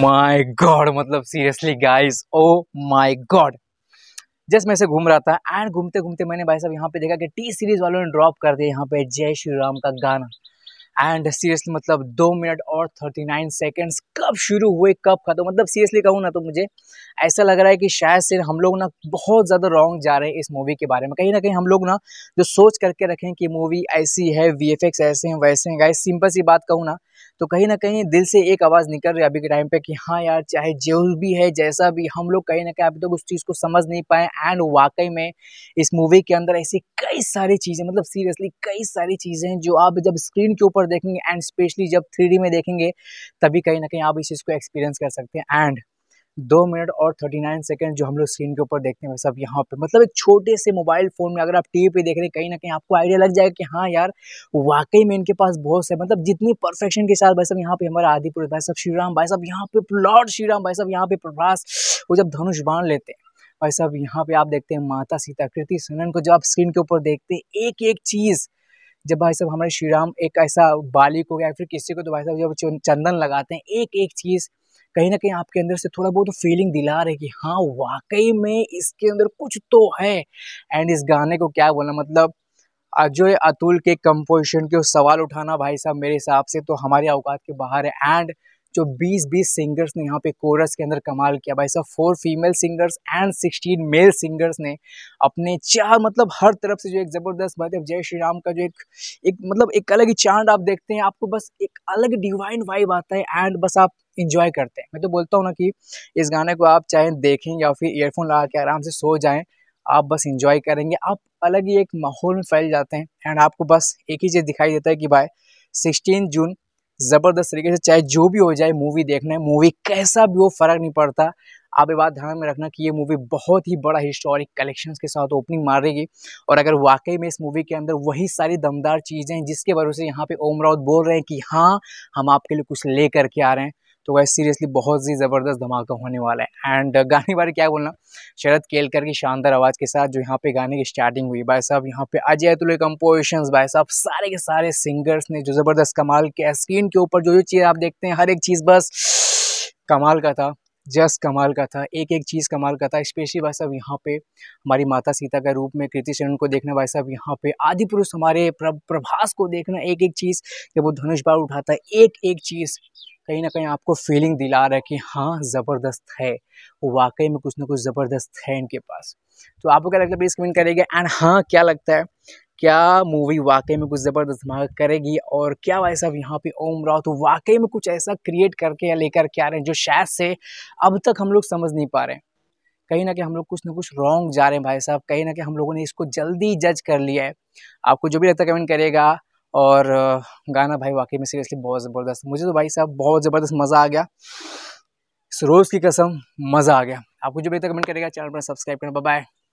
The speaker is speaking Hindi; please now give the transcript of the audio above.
माय गॉड मतलब seriously guys oh my God just मैं से घूम रहा था एंड घूमते घूमते मैंने भाई साहब यहाँ पे देखा कि टी सीरीज वालों ने ड्रॉप कर दिया यहाँ पे जय श्री राम का गाना एंड सीरियसली मतलब दो मिनट और थर्टी नाइन सेकेंड्स कब शुरू हुए कब खत्म मतलब सीरियसली कहूँ ना तो मुझे ऐसा लग रहा है कि शायद से हम लोग ना बहुत ज़्यादा रॉन्ग जा रहे हैं इस मूवी के बारे में कहीं ना कहीं हम लोग ना जो सोच करके रखें कि मूवी ऐसी है वी ऐसे हैं वैसे हैं गाइस सिंपल सी बात कहूँ ना तो कहीं ना कहीं दिल से एक आवाज़ निकल रही है अभी के टाइम पे कि हाँ यार चाहे जो भी है जैसा भी हम लोग कहीं ना कहीं अभी तक तो उस चीज़ को समझ नहीं पाए एंड वाकई में इस मूवी के अंदर ऐसी कई सारी चीज़ें मतलब सीरियसली कई सारी चीज़ें हैं जो आप जब स्क्रीन के ऊपर देखेंगे एंड स्पेशली जब थ्री में देखेंगे तभी कहीं ना कहीं आप इस चीज़ को एक्सपीरियंस कर सकते हैं एंड दो मिनट और थर्टी नाइन सेकेंड जो हम लोग स्क्रीन के ऊपर देखते हैं सब यहाँ पे मतलब एक छोटे से मोबाइल फ़ोन में अगर आप टीवी पे देख रहे हैं कहीं ना कहीं आपको आइडिया लग जाएगा कि हाँ यार वाकई में इनके पास बहुत से मतलब जितनी परफेक्शन के साथ भाई सब यहाँ पे हमारा आदिपुर भाई सब श्रीराम भाई साहब यहाँ पे लॉर्ड श्रीराम भाई साहब यहाँ पे प्रभास वो जब धनुष बांध लेते हैं भाई सब यहाँ पे आप देखते हैं माता सीता कृति सुनन को जब आप स्क्रीन के ऊपर देखते हैं एक एक चीज़ जब भाई साहब हमारे श्री राम एक ऐसा बालिक हो गया फिर किसी को तो भाई साहब जब चंदन लगाते हैं एक एक चीज़ कहीं ना कहीं आपके अंदर से थोड़ा बहुत फीलिंग दिला रहे कि हाँ वाकई में इसके अंदर कुछ तो है एंड इस गाने को क्या बोलना मतलब अजय अतुल के कंपोजिशन के सवाल उठाना भाई साहब मेरे हिसाब से तो हमारे अवकात के बाहर है एंड जो 20-20 सिंगर्स ने यहाँ पे कोरस के अंदर कमाल किया भाई साहब four female singers and 16 male singers ने अपने चार मतलब हर तरफ से जो एक ज़बरदस्त मतलब जय श्री राम का जो एक एक मतलब एक अलग ही चांद आप देखते हैं आपको बस एक अलग डिवाइन वाइब आता है एंड बस आप इन्जॉय करते हैं मैं तो बोलता हूँ ना कि इस गाने को आप चाहे देखें या फिर ईयरफोन लगा के आराम से सो जाएँ आप बस इंजॉय करेंगे आप अलग ही एक माहौल में फैल जाते हैं एंड आपको बस एक ही चीज़ दिखाई देता है कि भाई सिक्सटीन जून ज़बरदस्त तरीके से चाहे जो भी हो जाए मूवी देखना है मूवी कैसा भी हो फ़र्क नहीं पड़ता आप ये बात ध्यान में रखना कि ये मूवी बहुत ही बड़ा हिस्टोरिक कलेक्शन के साथ ओपनिंग मारेगी और अगर वाकई में इस मूवी के अंदर वही सारी दमदार चीज़ें जिसके भरोसे यहाँ पे ओम राउत बोल रहे हैं कि हाँ हम आपके लिए कुछ ले करके आ रहे हैं तो वह सीरियसली बहुत ही ज़बरदस्त धमाका होने वाला है एंड uh, गाने बारे क्या बोलना शरद केलकर की शानदार आवाज़ के साथ जो यहाँ पे गाने की स्टार्टिंग हुई भाई साहब यहाँ पे अजय तुले कम्पोजिशन भाई साहब सारे के सारे सिंगर्स ने जो ज़बरदस्त कमाल किया स्क्रीन के ऊपर जो जो चीज़ आप देखते हैं हर एक चीज़ बस कमाल का था जस्ट कमाल का था एक एक चीज़ कमाल का था स्पेशली भाई साहब यहाँ पे हमारी माता सीता के रूप में कृति चरण को देखना भाई साहब यहाँ पे आदि पुरुष हमारे प्रभास को देखना एक एक चीज़ जब वो धनुष बार उठाता है एक एक चीज़ कहीं ना कहीं आपको फीलिंग दिला रहा है कि हाँ ज़बरदस्त है वो वाकई में कुछ ना कुछ ज़बरदस्त है इनके पास तो आपको क्या लगता है प्लीज़ कमेंट करेगा एंड हाँ क्या लगता है क्या मूवी वाकई में कुछ ज़बरदस्त धमाका करेगी और क्या भाई साहब यहाँ पे ओम तो वाकई में कुछ ऐसा क्रिएट करके या लेकर के आ रहे हैं जो शायद से अब तक हम लोग समझ नहीं पा रहे हैं कहीं ना कहीं हम लोग कुछ ना कुछ रॉन्ग जा रहे हैं भाई साहब कहीं ना कहीं हम लोगों ने इसको जल्दी जज कर लिया है आपको जो भी लगता है कमेंट करेगा और गाना भाई वाकई में सीरियसली बहुत ज़बरदस्त मुझे तो भाई साहब बहुत ज़बरदस्त मज़ा आ गया इस रोज़ की कसम मज़ा आ गया आपको जो भी तक कमेंट करेगा चैनल पर सब्सक्राइब करना बाय